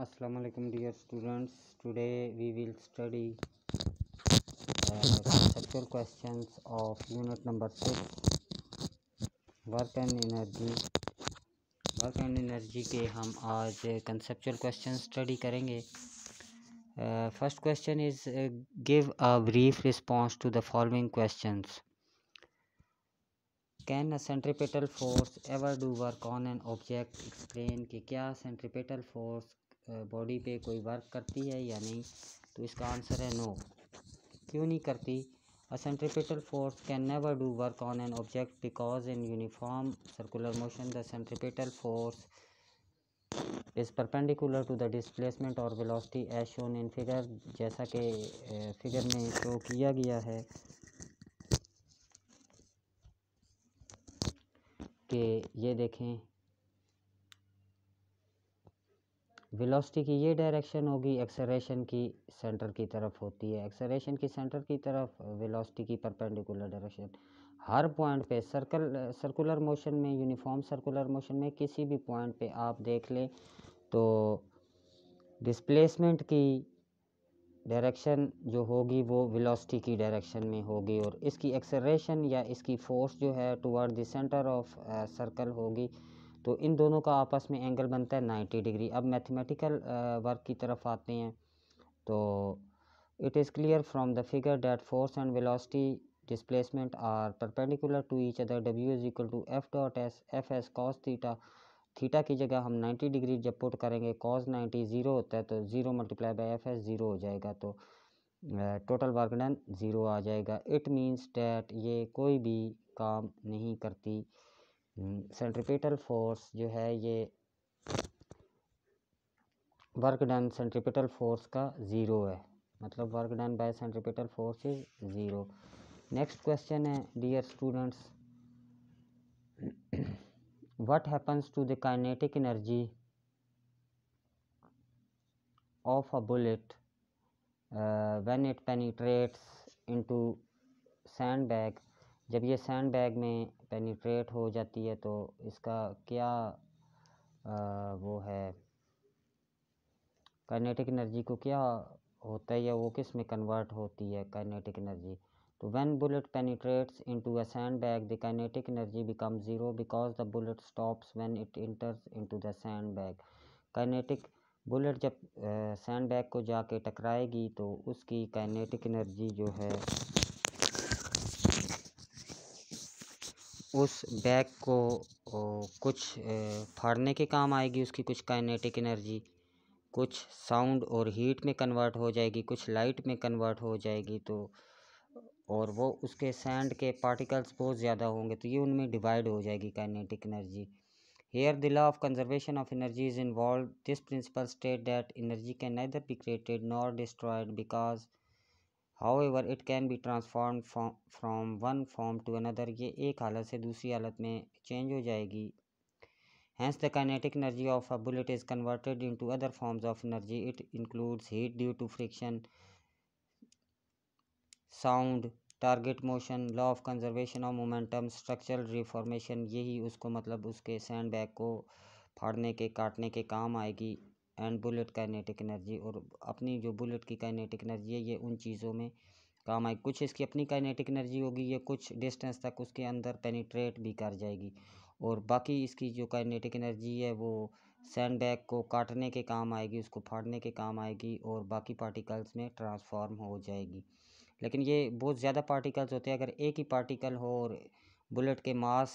अस्सलाम वालेकुम dear students today we will study conceptual questions of unit number six work and energy work and energy के हम आज conceptual question study करेंगे first question is give a brief response to the following questions can a centripetal force ever do work on an object explain कि क्या centripetal force body पे कोई work करती है या नहीं तो इसका आंसर है नो क्यों नहीं करती a centripetal force can never do work on an object because in uniform circular motion the centripetal force is perpendicular to the displacement और velocity as shown in figure जैसा कि फिगर में शो किया गया है कि ये देखें वेलोसिटी की ये डायरेक्शन होगी एक्सरेशन की सेंटर की तरफ होती है एक्सरेशन की सेंटर की तरफ वेलोसिटी की परपेंडिकुलर डायरेक्शन हर पॉइंट पे सर्कल सर्कुलर मोशन में यूनिफॉर्म सर्कुलर मोशन में किसी भी पॉइंट पे आप देख लें तो डिस्प्लेसमेंट की डायरेक्शन जो होगी वो वेलोसिटी की डायरेक्शन में होगी और इसकी एक्सरेशन या इसकी फोर्स जो है toward the center of circle होगी तो इन दोनों का आपस में एंगल बनता है नाइन्टी डिग्री अब मैथमेटिकल वर्क की तरफ आते हैं तो it is clear from the figure that force and velocity displacement are perpendicular to each other W is equal to F dot S F S cos theta theta की जगह हम 90 degree जब put करेंगे कॉस 90 ज़ीरो होता है तो zero multiply by F S zero हो जाएगा तो टोटल वर्क डन ज़ीरो आ जाएगा इट मींस डैट ये कोई भी काम नहीं करती सेंट्रिपिटल हम्म, फोर्स जो है ये वर्क डन सेंट्रिपिटल फोर्स का ज़ीरो है मतलब work done by centripetal force is zero next question है dear students what happens to the kinetic energy of a bullet when it penetrates into sand bag जब ये sand bag में penetrate हो जाती है तो इसका क्या आ, वो है काइनेटिक एनर्जी को क्या होता है या वो किस में कन्वर्ट होती है काइनेटिक एनर्जी तो when bullet penetrates into a sand bag the kinetic energy become zero because the bullet stops when it enters into the sand bag kinetic bullet जब सैंड बैग को जाके टकराएगी तो उसकी काइनेटिक एनर्जी जो है उस bag को कुछ फाड़ने के काम आएगी उसकी कुछ काइनेटिक एनर्जी कुछ साउंड और हीट में कन्वर्ट हो जाएगी कुछ लाइट में कन्वर्ट हो जाएगी तो और वो उसके सैंड के पार्टिकल्स बहुत ज़्यादा होंगे तो ये उनमें डिवाइड हो जाएगी kinetic energy here the law of conservation of energy is involve this principle state that energy can neither be created nor destroyed because however it can be transformed from one form to another ये एक हालत से दूसरी हालत में change हो जाएगी hence the kinetic energy of a bullet is converted into other forms of energy it includes heat due to friction sound target motion law of conservation of momentum structural reformation यही उसको मतलब उसके sand bag को फाड़ने के काटने के काम आएगी एंड बुलेट काइनेटिक एनर्जी और अपनी जो बुलेट की काइनेटिक एनर्जी है ये उन चीज़ों में काम आएगी कुछ इसकी अपनी काइनेटिक एनर्जी होगी ये कुछ डिस्टेंस तक उसके अंदर पेनिट्रेट भी कर जाएगी और बाकी इसकी जो काइनेटिक एनर्जी है वो सैंड बैग को काटने के काम आएगी उसको फाड़ने के काम आएगी और बाकी पार्टिकल्स में ट्रांसफॉर्म हो जाएगी लेकिन ये बहुत ज़्यादा पार्टिकल्स होते हैं अगर एक ही पार्टिकल हो और बुलेट के मास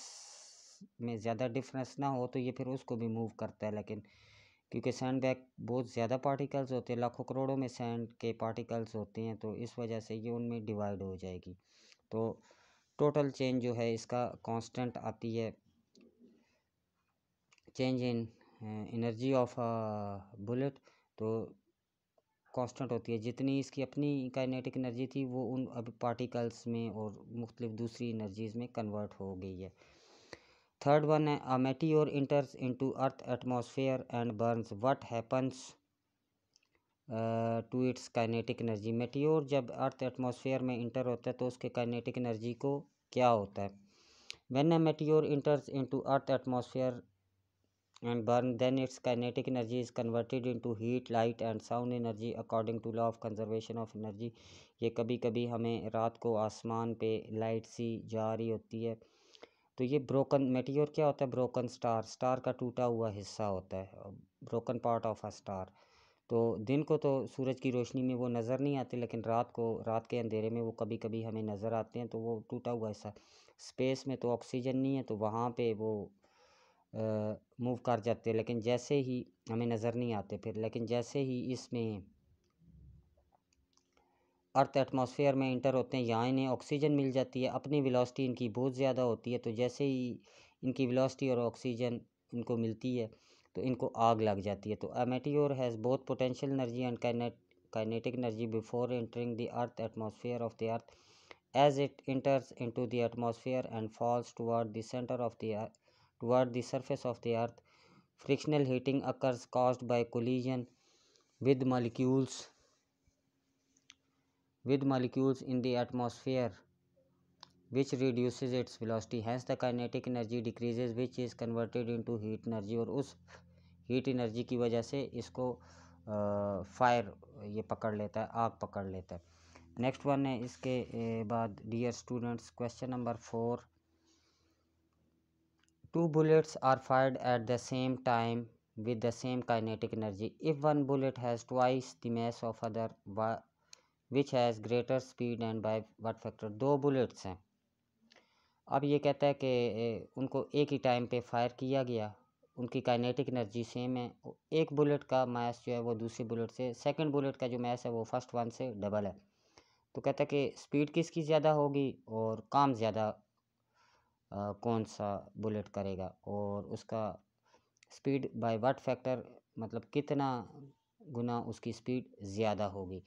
में ज़्यादा डिफरेंस ना हो तो ये फिर उसको भी मूव करता है लेकिन क्योंकि सैंड बैग बहुत ज़्यादा पार्टिकल्स होते हैं लाखों करोड़ों में सैंड के पार्टिकल्स होते हैं तो इस वजह से ये उनमें डिवाइड हो जाएगी तो टोटल चेंज जो है इसका कांस्टेंट आती है change in energy of bullet तो कांस्टेंट होती है जितनी इसकी अपनी काइनेटिक एनर्जी थी वो उन अब पार्टिकल्स में और मुख्तलिफ दूसरी एनर्जीज़ में कन्वर्ट हो गई है थर्ड वन है a meteor enters into earth atmosphere and burns what happens to its kinetic energy meteor जब अर्थ एटमॉस्फेयर में इंटर होता है तो उसके काइनेटिक एनर्जी को क्या होता है when a meteor enters into earth atmosphere and burn then its kinetic energy is converted into heat light and sound energy according to law of conservation of energy ये कभी कभी हमें रात को आसमान पे लाइट सी जा रही होती है तो ये ब्रोकन मेटियोर क्या होता है ब्रोकन स्टार स्टार का टूटा हुआ हिस्सा होता है broken part of a star तो दिन को तो सूरज की रोशनी में वो नज़र नहीं आते लेकिन रात को रात के अंधेरे में वो कभी कभी हमें नज़र आते हैं तो वो टूटा हुआ हिस्सा स्पेस में तो ऑक्सीजन नहीं है तो वहाँ पर वो मूव कर जाते हैं लेकिन जैसे ही हमें नज़र नहीं आते फिर लेकिन जैसे ही इसमें अर्थ एटमॉस्फेयर में इंटर होते हैं यहाँ इन्हें ऑक्सीजन मिल जाती है अपनी वेलोसिटी इनकी बहुत ज़्यादा होती है तो जैसे ही इनकी वेलोसिटी और ऑक्सीजन इनको मिलती है तो इनको आग लग जाती है तो a meteor has both potential energy and kinetic energy before entering the earth atmosphere of the earth as it enters into the and and falls toward the center of the earth earth, the surface of the earth frictional heating occurs occurs by by with molecules with molecules in the atmosphere which reduces its velocity hence the kinetic energy decreases which is converted into heat energy और उस heat energy की वजह से इसको fire ये पकड़ लेता है आग पकड़ लेता है नेक्स्ट वन है इसके बाद dear students question number four two bullets are fired at the same time with the same kinetic energy if one bullet has twice the mass of other which has greater speed and by what factor दो bullets हैं अब ये कहता है कि उनको एक ही time पे फायर किया गया उनकी काइनेटिक एनर्जी सेम है एक बुलेट का मैस जो है वो दूसरी बुलेट से सेकंड बुलेट का जो मैस है वो फर्स्ट वन से डबल है तो कहता है कि स्पीड किसकी ज़्यादा होगी और काम ज़्यादा कौन सा बुलेट करेगा और उसका स्पीड बाय वट फैक्टर मतलब कितना गुना उसकी स्पीड ज़्यादा होगी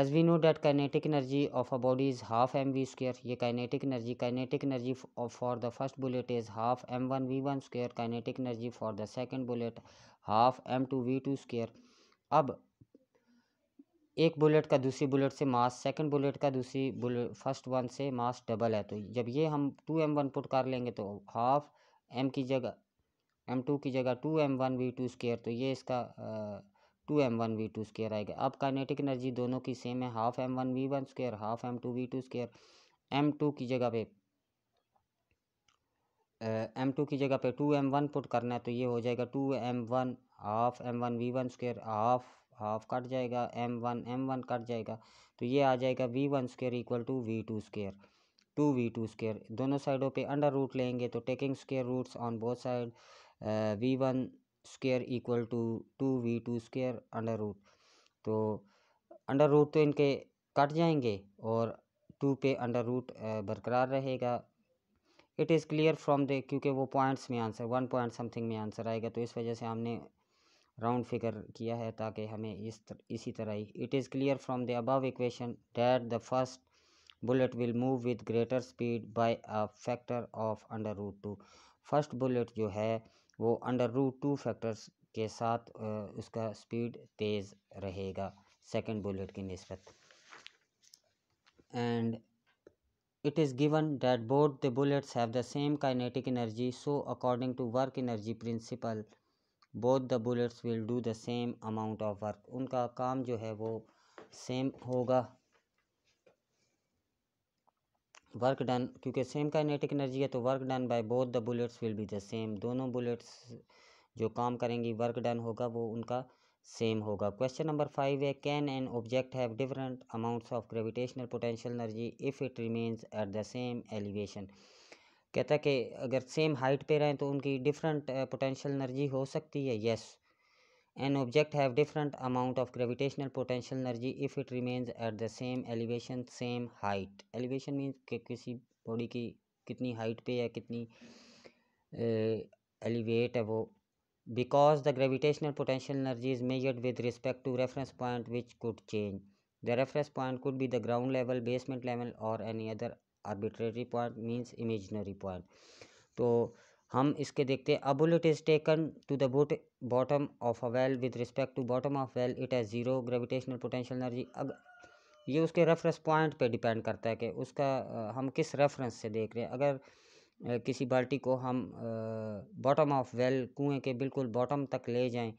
as we know that kinetic energy of a body is half M V square ये kinetic energy kinetic energy for the first bullet is half M one V one square kinetic energy for the second bullet half M two V two square अब एक bullet का दूसरी bullet से मास second bullet का दूसरी bullet first one से mass double है तो जब ये हम टू एम वन पुट कर लेंगे तो हाफ एम की जगह एम टू की जगह two M one V two square तो ये इसका two M one V two square आएगा अब काइनेटिक एनर्जी दोनों की सेम है half M one V one square half M two V two square M two की जगह पे एम टू की जगह पे टू एम वन पुट करना है तो ये हो जाएगा two M one half M one V one square half half cut जाएगा M one M one cut जाएगा तो ये आ जाएगा V one square equal to V two square two V two square दोनों साइडों पे अंडर रूट लेंगे तो taking square roots on both side V one square equal to two V two square under root तो under root तो इनके cut जाएंगे और टू पे अंडर रूट बरकरार रहेगा it is clear from the क्योंकि वो पॉइंट्स में आंसर वन पॉइंट समथिंग में आंसर आएगा तो इस वजह से हमने राउंड फिगर किया है ताकि हमें इस तर, इसी तरह ही it is clear from the above equation that the first bullet will move with greater speed by a factor of under root two first bullet जो है वो अंडर रू टू फैक्टर्स के साथ उसका स्पीड तेज़ रहेगा सेकंड बुलेट की नस्बत and it is given that both the bullets have the same kinetic energy so according to work energy principle both the bullets will do the same amount of work उनका काम जो है वो same होगा work done क्योंकि same kinetic energy है तो work done by both the bullets will be the same दोनों बुलेट्स जो काम करेंगी वर्क डन होगा वो उनका सेम होगा क्वेश्चन नंबर फाइव है can an object have different amounts of gravitational potential energy if it remains at the same elevation कहता है कि अगर सेम हाइट पे रहें तो उनकी डिफरेंट पोटेंशियल एनर्जी हो सकती है yes yes. An object have different amount of gravitational potential energy if it remains at the same elevation same height elevation means कि किसी बॉडी की कितनी हाइट पे या कितनी एलिवेट है वो because the gravitational potential energy is measured with respect to reference point which could change the reference point could be the ground level basement level or any other arbitrary point means imaginary point तो हम इसके देखते हैं a bullet is taken to the but bottom of a well with respect to bottom of well it as zero gravitational potential energy अब ये उसके reference point पे depend करता है कि उसका हम किस रेफरेंस से देख रहे हैं अगर किसी बाल्टी को हम बॉटम ऑफ वेल कुएं के बिल्कुल बॉटम तक ले जाएं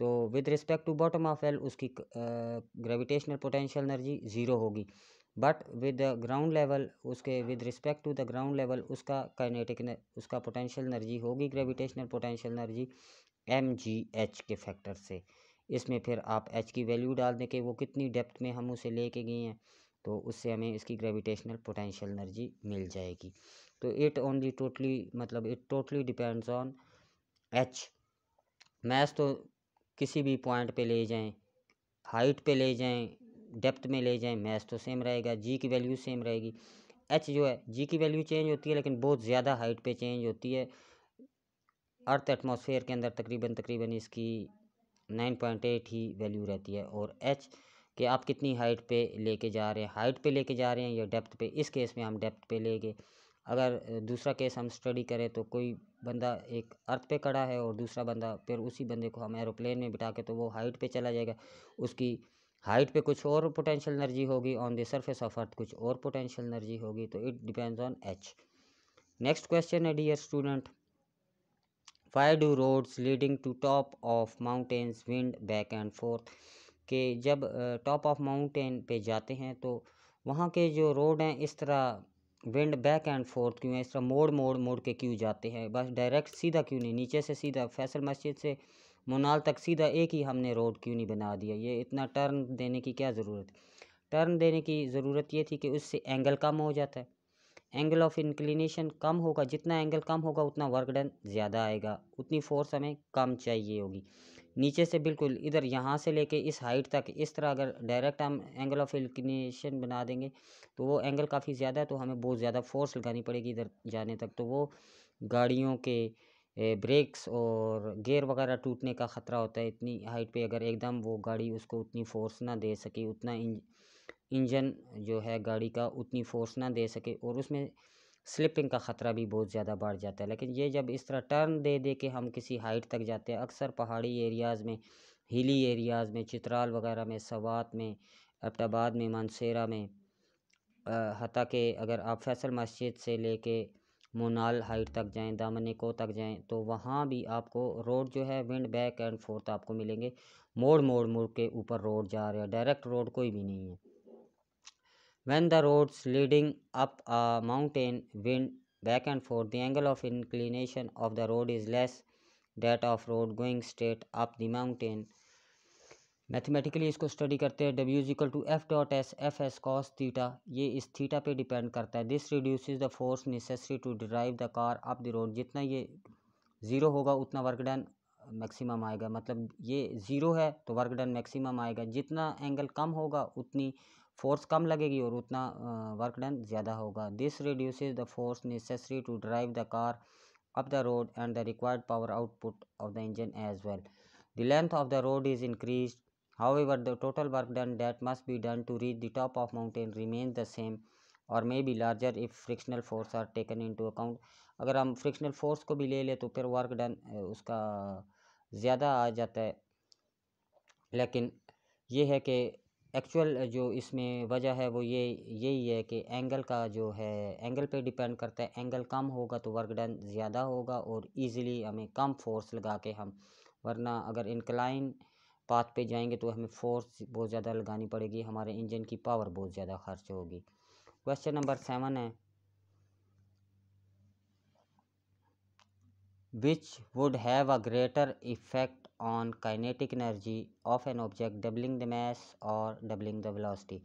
तो with respect to bottom of well उसकी ग्रेविटेशनल पोटेंशियल एनर्जी ज़ीरो होगी बट विद ग्राउंड लेवल उसके with respect to the ground level उसका काइनेटिक उसका पोटेंशियल एनर्जी होगी gravitational potential energy M G H के फैक्टर से इसमें फिर आप एच की वैल्यू डाल दें कि वो कितनी डेप्थ में हम उसे लेके गए हैं तो उससे हमें इसकी ग्रेविटेशनल पोटेंशियल एनर्जी मिल जाएगी तो इट ओनली टोटली मतलब it totally depends on H math तो किसी भी पॉइंट पे ले जाएं हाइट पे ले जाएं डेप्थ में ले जाएं मैथ तो सेम रहेगा जी की वैल्यू सेम रहेगी एच जो है जी की वैल्यू चेंज होती है लेकिन बहुत ज़्यादा हाइट पे चेंज होती है अर्थ एटमॉस्फेयर के अंदर तकरीबन तकरीबन इसकी नाइन पॉइंट एट ही वैल्यू रहती है और एच के आप कितनी हाइट ले लेके जा रहे हैं हाइट ले लेके जा रहे हैं या डेप्थ पे इस केस में हम डेप्थ पर ले गए अगर दूसरा केस हम स्टडी करें तो कोई बंदा एक अर्थ पे खड़ा है और दूसरा बंदा फिर उसी बंदे को हम एरोप्लेन में बिठा के तो वो हाइट पे चला जाएगा उसकी हाइट पे कुछ और पोटेंशियल एनर्जी होगी on the surface of earth कुछ और पोटेंशियल एनर्जी होगी तो it depends on H next question है dear student why do roads leading to top of mountains wind back and forth के जब टॉप ऑफ माउंटेन पे जाते हैं तो वहाँ के जो रोड हैं इस तरह विंड बैक एंड फोर्थ क्यों है इस तरह मोड़ मोड़ मोड़ के क्यों जाते हैं बस डायरेक्ट सीधा क्यों नहीं नीचे से सीधा फैसल मस्जिद से मोनाल तक सीधा एक ही हमने रोड क्यों नहीं बना दिया ये इतना टर्न देने की क्या ज़रूरत टर्न देने की ज़रूरत ये थी कि उससे एंगल कम हो जाता है एंगल ऑफ इंक्लिनेशन कम होगा जितना एंगल कम होगा उतना वर्क डन ज़्यादा आएगा उतनी फोर्स हमें कम चाहिए होगी नीचे से बिल्कुल इधर यहाँ से लेके इस हाइट तक इस तरह अगर डायरेक्ट हम एंगल ऑफ इंक्लिनेशन बना देंगे तो वो एंगल काफ़ी ज़्यादा है तो हमें बहुत ज़्यादा फोर्स लगानी पड़ेगी इधर जाने तक तो वो गाड़ियों के ब्रेक्स और गेयर वगैरह टूटने का ख़तरा होता है इतनी हाइट पे अगर एकदम वो गाड़ी उसको उतनी फ़ोर्स ना दे सके उतना इंजन जो है गाड़ी का उतनी फ़ोर्स ना दे सके और उसमें स्लिपिंग का ख़तरा भी बहुत ज़्यादा बढ़ जाता है लेकिन ये जब इस तरह टर्न दे दे के हम किसी हाइट तक जाते हैं अक्सर पहाड़ी एरियाज़ में हिली एरियाज़ में चित्राल वगैरह में सवात में एबटाबाद में मानसेरा में हती के अगर आप फैसल मस्जिद से लेके मोनाल हाइट तक जाएँ दामनिको तक जाएँ तो वहाँ भी आपको रोड जो है विंड बैक एंड फोर्थ आपको मिलेंगे मोड़ मोड़ मोड़ के ऊपर रोड जा रहे हैं डायरेक्ट रोड कोई भी नहीं है when the road leading up mountain wind back and forth the angle of inclination of the road is less that of road going straight up the mountain mathematically इसको study करते हैं W equal to F dot S F S cos theta ये इस theta पे depend करता है this reduce the force necessary to drive the car up the road जितना ये ज़ीरो होगा उतना वर्क डन मैक्सिमम आएगा मतलब ये ज़ीरो है तो वर्क डन मैक्सिमम आएगा जितना एंगल कम होगा उतनी फोर्स कम लगेगी और उतना वर्क डन ज़्यादा होगा this reduce the force necessary to drive the car up the road and the required power output of the engine as well the length of the road is increase However, the total work done that must be done to reach the top of mountain remains the same और may be larger if frictional force are taken to account अगर हम frictional force को भी ले लें तो फिर work done उसका ज़्यादा आ जाता है लेकिन ये है कि एक्चुअल जो इसमें वजह है वो ये यही है कि एंगल का जो है एंगल पे डिपेंड करता है एंगल कम होगा तो वर्क डन ज़्यादा होगा और ईज़िली हमें कम फोर्स लगा के हम वरना अगर इंक्लाइन पाथ पे जाएंगे तो हमें फोर्स बहुत ज़्यादा लगानी पड़ेगी हमारे इंजन की पावर बहुत ज़्यादा खर्च होगी क्वेश्चन नंबर सेवन है which would have a greater effect on kinetic energy of an object doubling the mass और doubling the velocity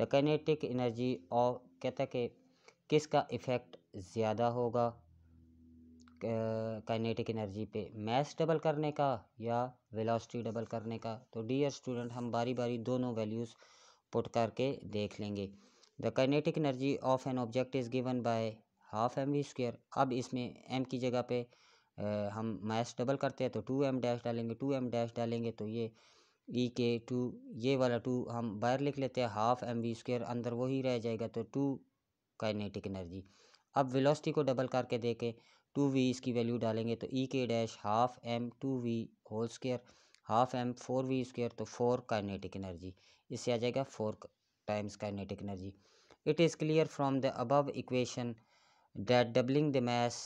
the kinetic energy और कहता है कि किसका इफेक्ट ज़्यादा होगा काइनेटिक एनर्जी पे मैस डबल करने का या वेलोसिटी डबल करने का तो डियर स्टूडेंट हम बारी बारी दोनों वैल्यूज़ पुट करके देख लेंगे the kinetic energy of an object is given by half M V square अब इसमें एम की जगह पे आ, हम मैस डबल करते हैं तो टू एम डैश डालेंगे टू एम डैश डालेंगे तो ये ई के टू ये वाला टू हम बाहर लिख लेते हैं हाफ एम वी स्क्र अंदर वही रह जाएगा तो टू काइनेटिक एनर्जी अब वेलोसिटी को डबल करके देखें टू वी इसकी वैल्यू डालेंगे तो E K dash half M two V whole square half M four V square तो फोर काइनेटिक एनर्जी इससे आ जाएगा four times kinetic energy it is clear from the above equation that doubling the mass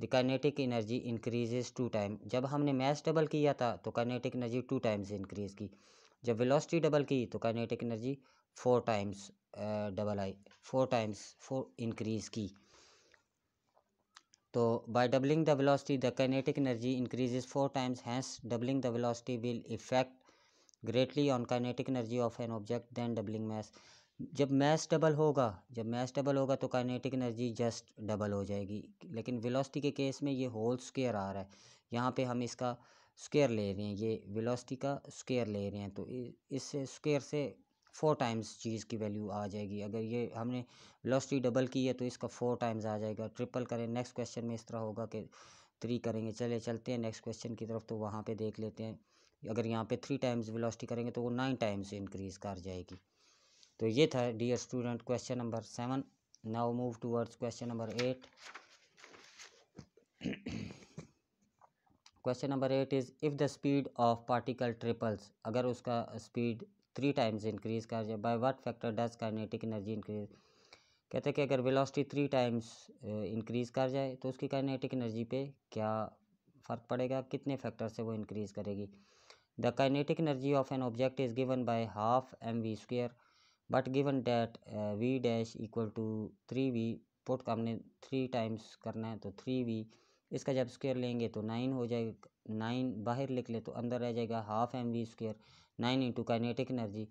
the kinetic energy increase two time जब हमने mass double किया था तो kinetic energy two times increase की जब वेलोसिटी डबल की तो kinetic energy four times double आई फोर टाइम्स फोर इंक्रीज की तो by doubling the velocity the kinetic energy increases four times hence doubling the velocity will effect greatly on kinetic energy of an object than doubling mass जब mass double होगा जब mass double होगा तो kinetic energy just double हो जाएगी लेकिन velocity के case में ये होल स्केयर आ रहा है यहाँ पे हम इसका स्केयर ले रहे हैं ये वेलोसिटी का स्केयर ले रहे हैं तो इस स्केयर से फोर टाइम्स चीज़ की वैल्यू आ जाएगी अगर ये हमने वेलोसिटी डबल की है तो इसका फोर टाइम्स आ जाएगा ट्रिपल करें नेक्स्ट क्वेश्चन में इस तरह होगा कि थ्री करेंगे चले चलते हैं नेक्स्ट क्वेश्चन की तरफ तो वहाँ पे देख लेते हैं अगर यहाँ पे थ्री टाइम्स वेलोसिटी करेंगे तो वो नाइन टाइम्स इंक्रीज़ कर जाएगी तो ये था dear student question number seven now move towards question number eight question number eight is if the speed of particle triples अगर उसका स्पीड थ्री टाइम्स इंक्रीज़ कर जाए by what factor does kinetic energy increase कहते हैं कि अगर velocity three times increase कर जाए तो उसकी काइनेटिक एनर्जी पे क्या फ़र्क पड़ेगा कितने फैक्टर से वो इंक्रीज़ करेगी the kinetic energy of an object is given by half M V square but given that V dash equal to three V put का हमने थ्री टाइम्स करना है तो थ्री वी इसका जब स्क्वेयर लेंगे तो नाइन हो जाएगा नाइन बाहर निकले तो अंदर रह जाएगा half M V square nine into kinetic energy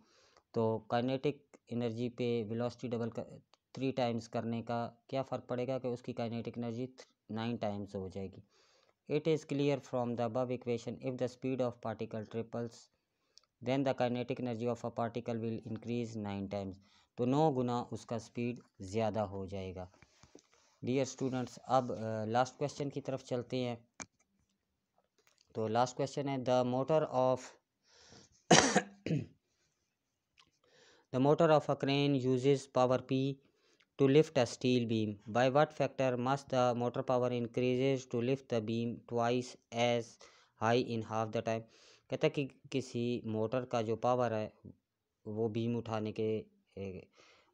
तो काइनेटिक एनर्जी पे वेलोसिटी डबल कर थ्री टाइम्स करने का क्या फ़र्क पड़ेगा कि उसकी काइनेटिक एनर्जी नाइन टाइम्स हो जाएगी it is clear from the above equation if the speed of particle triples then the kinetic energy of a particle will increase nine times तो नौ गुना उसका स्पीड ज़्यादा हो जाएगा डियर स्टूडेंट्स अब लास्ट क्वेश्चन की तरफ चलते हैं तो लास्ट क्वेश्चन है the motor of the motor of a crane uses power P to lift a steel beam. By what factor must the motor power increases to lift the beam twice as high in half the time? कहता कि किसी motor का जो power है वो beam उठाने के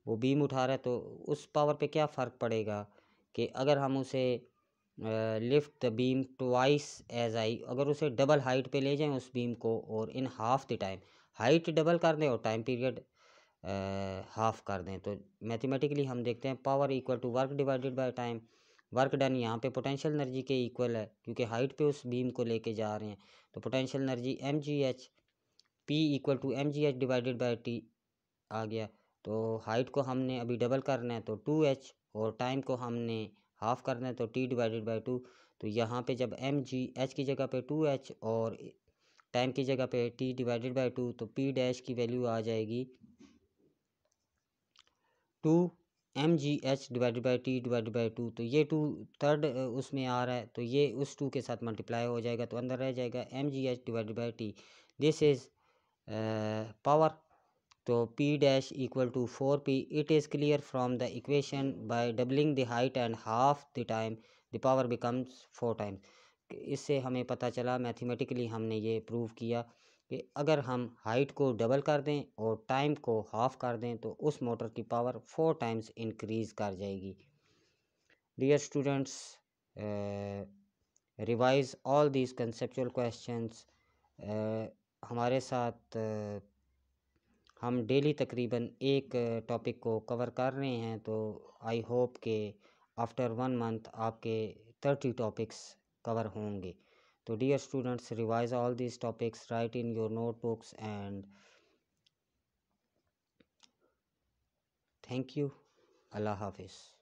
वो बीम उठा रहा है तो उस पावर पे क्या फ़र्क पड़ेगा कि अगर हम उसे lift the beam twice as high अगर उसे डबल हाइट पे ले जाएं उस बीम को और in half the time height double कर दें और टाइम पीरियड हाफ कर दें तो मैथमेटिकली हम देखते हैं power equal to work divided by time work done यहाँ पे पोटेंशियल एनर्जी के इक्वल है क्योंकि हाइट पे उस बीम को लेके जा रहे हैं तो potential energy M G H P equal to M G H divided by T आ गया तो हाइट को हमने अभी डबल करना है तो टू एच और टाइम को हमने हाफ़ करना है तो टी डिवाइडेड बाई टू तो यहाँ पे जब एम जी एच की जगह पे टू एच और टाइम की जगह पे टी डिवाइडेड बाई टू तो पी डैश की वैल्यू आ जाएगी two M G H divided by T divided by two तो ये टू थर्ड उसमें आ रहा है तो ये उस टू के साथ मल्टीप्लाई हो जाएगा तो अंदर रह जाएगा M G H divided by T this is power तो p equal to four P it is clear from the equation by doubling the height and half the time the power becomes four times इससे हमें पता चला mathematically हमने ये prove किया कि अगर हम हाइट को डबल कर दें और टाइम को हाफ कर दें तो उस मोटर की पावर फोर टाइम्स इंक्रीज़ कर जाएगी dear students revise all these conceptual questions हमारे साथ uh, हम डेली तकरीबन एक टॉपिक को कवर कर रहे हैं तो आई होप के आफ्टर वन मंथ आपके थर्टी टॉपिक्स कवर होंगे तो dear students revise all this topics write in your notebooks and thank you अल्लाह हाफिज़